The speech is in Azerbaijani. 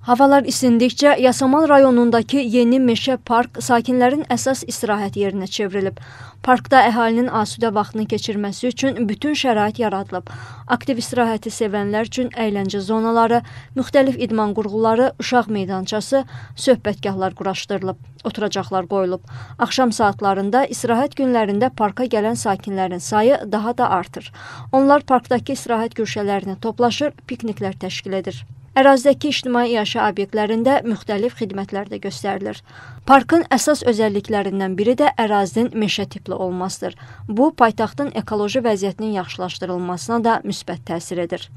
Havalar isindikcə Yasamal rayonundakı yeni meşə park sakinlərin əsas istirahət yerinə çevrilib. Parkda əhalinin asudə vaxtını keçirməsi üçün bütün şərait yaradılıb. Aktiv istirahəti sevənlər üçün əyləncə zonaları, müxtəlif idman qurğuları, uşaq meydançası, söhbətgahlar quraşdırılıb, oturacaqlar qoyulub. Axşam saatlarında istirahət günlərində parka gələn sakinlərin sayı daha da artır. Onlar parkdakı istirahət güşələrinə toplaşır, pikniklər təşkil edir. Ərazidəki ictimai yaşa obyektlərində müxtəlif xidmətlər də göstərilir. Parkın əsas özəlliklərindən biri də ərazinin meşə tipli olmasıdır. Bu paytaxtın ekoloji vəziyyətinin yaxşılaşdırılmasına da müsbət təsir edir.